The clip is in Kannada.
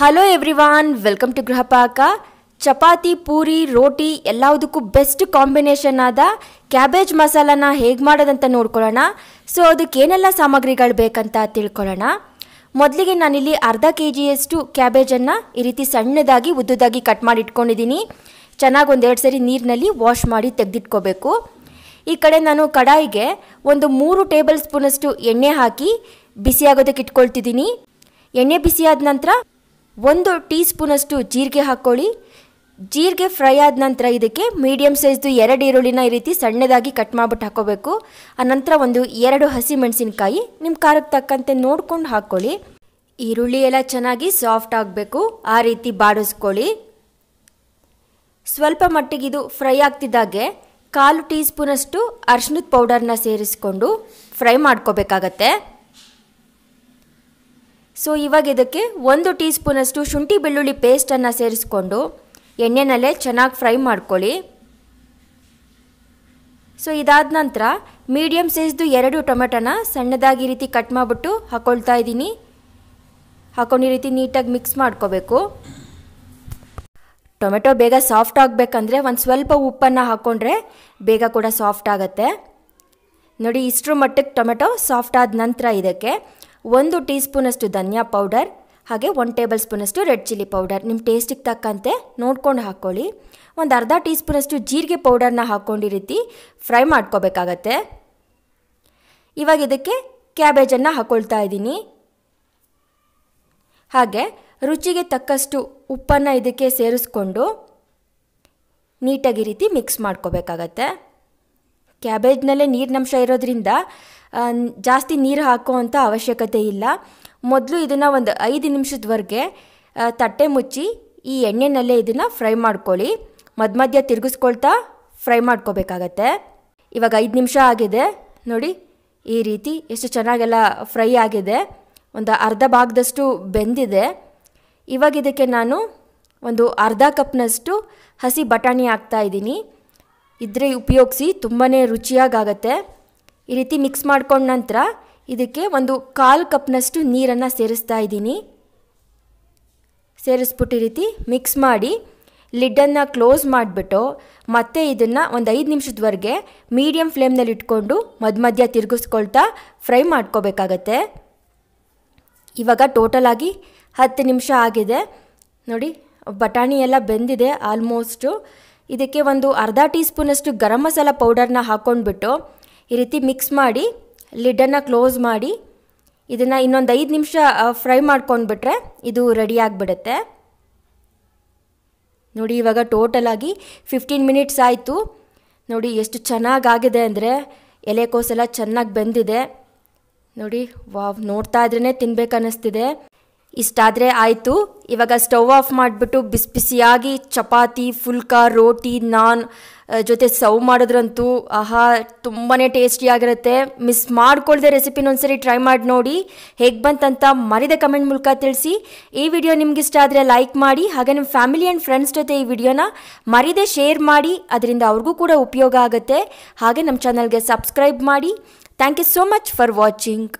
hello everyone welcome to Grihapaka chapati puri roti ಎಲ್ಲದಕ್ಕೂ ಬೆಸ್ಟ್ ಕಾಂಬಿನೇಷನ್ ಆದ ಕ್ಯಾಬೇಜ್ ಮಸಾಲಾನ ಹೇಗೆ ಮಾಡೋದಂತ ನೋಡ್ಕೊಳ್ಳೋಣ ಸೊ ಏನೆಲ್ಲ ಸಾಮಗ್ರಿಗಳು ಬೇಕಂತ ತಿಳ್ಕೊಳ್ಳೋಣ ಮೊದಲಿಗೆ ನಾನಿಲ್ಲಿ ಅರ್ಧ ಕೆ ಜಿಯಷ್ಟು ಕ್ಯಾಬೇಜನ್ನು ಈ ರೀತಿ ಸಣ್ಣದಾಗಿ ಉದ್ದುದಾಗಿ ಕಟ್ ಮಾಡಿ ಇಟ್ಕೊಂಡಿದ್ದೀನಿ ಚೆನ್ನಾಗಿ ಒಂದೆರಡು ಸರಿ ನೀರಿನಲ್ಲಿ ವಾಶ್ ಮಾಡಿ ತೆಗೆದಿಟ್ಕೋಬೇಕು ಈ ಕಡೆ ನಾನು ಕಡಾಯಿಗೆ ಒಂದು ಮೂರು ಟೇಬಲ್ ಸ್ಪೂನಷ್ಟು ಎಣ್ಣೆ ಹಾಕಿ ಬಿಸಿಯಾಗೋದಕ್ಕೆ ಇಟ್ಕೊಳ್ತಿದ್ದೀನಿ ಎಣ್ಣೆ ಬಿಸಿಯಾದ ನಂತರ ಒಂದು ಟೀ ಸ್ಪೂನಷ್ಟು ಜೀರಿಗೆ ಹಾಕ್ಕೊಳ್ಳಿ ಜೀರಿಗೆ ಫ್ರೈ ಆದ ನಂತರ ಇದಕ್ಕೆ ಮೀಡಿಯಮ್ ಸೈಜ್ದು ಎರಡು ಈರುಳ್ಳಿನ ಈ ರೀತಿ ಸಣ್ಣದಾಗಿ ಕಟ್ ಮಾಡಿಬಿಟ್ಟು ಹಾಕೋಬೇಕು ಆನಂತರ ಒಂದು ಎರಡು ಹಸಿ ಮೆಣಸಿನಕಾಯಿ ನಿಮ್ಮ ಖಾರಕ್ಕೆ ತಕ್ಕಂತೆ ನೋಡ್ಕೊಂಡು ಹಾಕ್ಕೊಳ್ಳಿ ಈರುಳ್ಳಿ ಎಲ್ಲ ಚೆನ್ನಾಗಿ ಸಾಫ್ಟ್ ಆಗಬೇಕು ಆ ರೀತಿ ಬಾಡಿಸ್ಕೊಳ್ಳಿ ಸ್ವಲ್ಪ ಮಟ್ಟಿಗೆ ಇದು ಫ್ರೈ ಆಗ್ತಿದ್ದಾಗೆ ಕಾಲು ಟೀ ಸ್ಪೂನಷ್ಟು ಅರ್ಶಿನದ ಪೌಡರ್ನ ಸೇರಿಸ್ಕೊಂಡು ಫ್ರೈ ಮಾಡ್ಕೋಬೇಕಾಗತ್ತೆ ಸೊ ಇವಾಗ ಇದಕ್ಕೆ ಒಂದು ಟೀ ಸ್ಪೂನಷ್ಟು ಶುಂಠಿ ಬೆಳ್ಳುಳ್ಳಿ ಪೇಸ್ಟನ್ನು ಸೇರಿಸ್ಕೊಂಡು ಎಣ್ಣೆನಲ್ಲೇ ಚೆನ್ನಾಗಿ ಫ್ರೈ ಮಾಡ್ಕೊಳ್ಳಿ ಸೊ ಇದಾದ ನಂತರ ಮೀಡಿಯಮ್ ಸೈಜ್ದು ಎರಡು ಟೊಮೆಟೊನ ಸಣ್ಣದಾಗಿ ರೀತಿ ಕಟ್ ಮಾಡಿಬಿಟ್ಟು ಹಾಕೊಳ್ತಾ ಇದ್ದೀನಿ ಹಾಕೊಂಡು ಈ ರೀತಿ ನೀಟಾಗಿ ಮಿಕ್ಸ್ ಮಾಡ್ಕೋಬೇಕು ಟೊಮೆಟೊ ಬೇಗ ಸಾಫ್ಟ್ ಆಗಬೇಕಂದ್ರೆ ಒಂದು ಸ್ವಲ್ಪ ಉಪ್ಪನ್ನು ಹಾಕ್ಕೊಂಡ್ರೆ ಬೇಗ ಕೂಡ ಸಾಫ್ಟ್ ಆಗುತ್ತೆ ನೋಡಿ ಇಷ್ಟರ ಮಟ್ಟಕ್ಕೆ ಟೊಮೆಟೊ ಸಾಫ್ಟ್ ಆದ ನಂತರ ಇದಕ್ಕೆ ಒಂದು ಟೀ ಸ್ಪೂನಷ್ಟು ಧನಿಯಾ ಪೌಡರ್ ಹಾಗೆ ಒನ್ ಟೇಬಲ್ ಸ್ಪೂನಷ್ಟು ರೆಡ್ ಚಿಲ್ಲಿ ಪೌಡರ್ ನಿಮ್ಮ ಟೇಸ್ಟಿಗೆ ತಕ್ಕಂತೆ ನೋಡ್ಕೊಂಡು ಹಾಕ್ಕೊಳ್ಳಿ ಒಂದು ಅರ್ಧ ಟೀ ಸ್ಪೂನಷ್ಟು ಜೀರಿಗೆ ಪೌಡರ್ನ ಹಾಕ್ಕೊಂಡು ರೀತಿ ಫ್ರೈ ಮಾಡ್ಕೋಬೇಕಾಗತ್ತೆ ಇವಾಗ ಇದಕ್ಕೆ ಕ್ಯಾಬೇಜನ್ನು ಹಾಕ್ಕೊಳ್ತಾ ಇದ್ದೀನಿ ಹಾಗೆ ರುಚಿಗೆ ತಕ್ಕಷ್ಟು ಉಪ್ಪನ್ನು ಇದಕ್ಕೆ ಸೇರಿಸ್ಕೊಂಡು ನೀಟಾಗಿ ರೀತಿ ಮಿಕ್ಸ್ ಮಾಡ್ಕೋಬೇಕಾಗತ್ತೆ ಕ್ಯಾಬೇಜ್ನಲ್ಲೇ ನೀರಿನಂಶ ಇರೋದ್ರಿಂದ ಜಾಸ್ತಿ ನೀರು ಹಾಕುವಂಥ ಅವಶ್ಯಕತೆ ಇಲ್ಲ ಮೊದಲು ಇದನ್ನು ಒಂದು ಐದು ನಿಮಿಷದವರೆಗೆ ತಟ್ಟೆ ಮುಚ್ಚಿ ಈ ಎಣ್ಣೆನಲ್ಲೇ ಇದನ್ನು ಫ್ರೈ ಮಾಡ್ಕೊಳ್ಳಿ ಮಧ್ಯ ಮಧ್ಯ ತಿರುಗಿಸ್ಕೊಳ್ತಾ ಫ್ರೈ ಮಾಡ್ಕೋಬೇಕಾಗತ್ತೆ ಇವಾಗ ಐದು ನಿಮಿಷ ಆಗಿದೆ ನೋಡಿ ಈ ರೀತಿ ಎಷ್ಟು ಚೆನ್ನಾಗೆಲ್ಲ ಫ್ರೈ ಆಗಿದೆ ಒಂದು ಅರ್ಧ ಭಾಗದಷ್ಟು ಬೆಂದಿದೆ ಇವಾಗ ಇದಕ್ಕೆ ನಾನು ಒಂದು ಅರ್ಧ ಕಪ್ನಷ್ಟು ಹಸಿ ಬಟಾಣಿ ಹಾಕ್ತಾ ಇದ್ದೀನಿ ಇದ್ರೆ ಉಪಯೋಗಿಸಿ ತುಂಬಾ ರುಚಿಯಾಗತ್ತೆ ಈ ರೀತಿ ಮಿಕ್ಸ್ ಮಾಡ್ಕೊಂಡ ನಂತರ ಇದಕ್ಕೆ ಒಂದು ಕಾಲು ಕಪ್ನಷ್ಟು ನೀರನ್ನು ಸೇರಿಸ್ತಾ ಇದ್ದೀನಿ ಸೇರಿಸ್ಬಿಟ್ಟು ಈ ರೀತಿ ಮಿಕ್ಸ್ ಮಾಡಿ ಲಿಡ್ಡನ್ನು ಕ್ಲೋಸ್ ಮಾಡಿಬಿಟ್ಟು ಮತ್ತೆ ಇದನ್ನು ಒಂದು ಐದು ನಿಮಿಷದವರೆಗೆ ಮೀಡಿಯಮ್ ಫ್ಲೇಮ್ನಲ್ಲಿ ಇಟ್ಕೊಂಡು ಮಧ್ಯ ಮಧ್ಯ ತಿರುಗಿಸ್ಕೊಳ್ತಾ ಫ್ರೈ ಮಾಡ್ಕೋಬೇಕಾಗತ್ತೆ ಇವಾಗ ಟೋಟಲಾಗಿ ಹತ್ತು ನಿಮಿಷ ಆಗಿದೆ ನೋಡಿ ಬಟಾಣಿ ಎಲ್ಲ ಬೆಂದಿದೆ ಆಲ್ಮೋಸ್ಟು ಇದಕ್ಕೆ ಒಂದು ಅರ್ಧ ಟೀ ಸ್ಪೂನಷ್ಟು ಗರಂ ಮಸಾಲ ಪೌಡರ್ನ ಹಾಕ್ಕೊಂಡ್ಬಿಟ್ಟು ಈ ರೀತಿ ಮಿಕ್ಸ್ ಮಾಡಿ ಲಿಡ್ಡನ್ನು ಕ್ಲೋಸ್ ಮಾಡಿ ಇದನ್ನು ಇನ್ನೊಂದು ಐದು ನಿಮಿಷ ಫ್ರೈ ಮಾಡ್ಕೊಂಡ್ಬಿಟ್ರೆ ಇದು ರೆಡಿ ಆಗಿಬಿಡುತ್ತೆ ನೋಡಿ ಇವಾಗ ಟೋಟಲಾಗಿ ಫಿಫ್ಟೀನ್ ಮಿನಿಟ್ಸ್ ಆಯಿತು ನೋಡಿ ಎಷ್ಟು ಚೆನ್ನಾಗಾಗಿದೆ ಅಂದರೆ ಎಲೆಕೋಸೆಲ್ಲ ಚೆನ್ನಾಗಿ ಬೆಂದಿದೆ ನೋಡಿ ವಾವ್ ನೋಡ್ತಾ ಇದ್ರೇ ತಿನ್ಬೇಕು ಇಷ್ಟಾದರೆ ಆಯಿತು ಇವಾಗ ಸ್ಟವ್ ಆಫ್ ಮಾಡಿಬಿಟ್ಟು ಬಿಸಿ ಬಿಸಿಯಾಗಿ ಚಪಾತಿ ಫುಲ್ಕಾ ರೋಟಿ ನಾನ್ ಜೊತೆ ಸರ್ವ್ ಮಾಡಿದ್ರಂತೂ ಆಹಾ ತುಂಬಾ ಟೇಸ್ಟಿಯಾಗಿರುತ್ತೆ ಮಿಸ್ ಮಾಡ್ಕೊಳ್ದೆ ರೆಸಿಪಿನ ಒಂದ್ಸರಿ ಟ್ರೈ ಮಾಡಿ ನೋಡಿ ಹೇಗೆ ಬಂತಂತ ಮರಿದ ಕಮೆಂಟ್ ಮೂಲಕ ತಿಳಿಸಿ ಈ ವಿಡಿಯೋ ನಿಮ್ಗೆ ಇಷ್ಟ ಆದರೆ ಲೈಕ್ ಮಾಡಿ ಹಾಗೆ ನಿಮ್ಮ ಫ್ಯಾಮಿಲಿ ಆ್ಯಂಡ್ ಫ್ರೆಂಡ್ಸ್ ಜೊತೆ ಈ ವಿಡಿಯೋನ ಮರಿದೆ ಶೇರ್ ಮಾಡಿ ಅದರಿಂದ ಅವ್ರಿಗೂ ಕೂಡ ಉಪಯೋಗ ಆಗುತ್ತೆ ಹಾಗೆ ನಮ್ಮ ಚಾನಲ್ಗೆ ಸಬ್ಸ್ಕ್ರೈಬ್ ಮಾಡಿ thank you so much for watching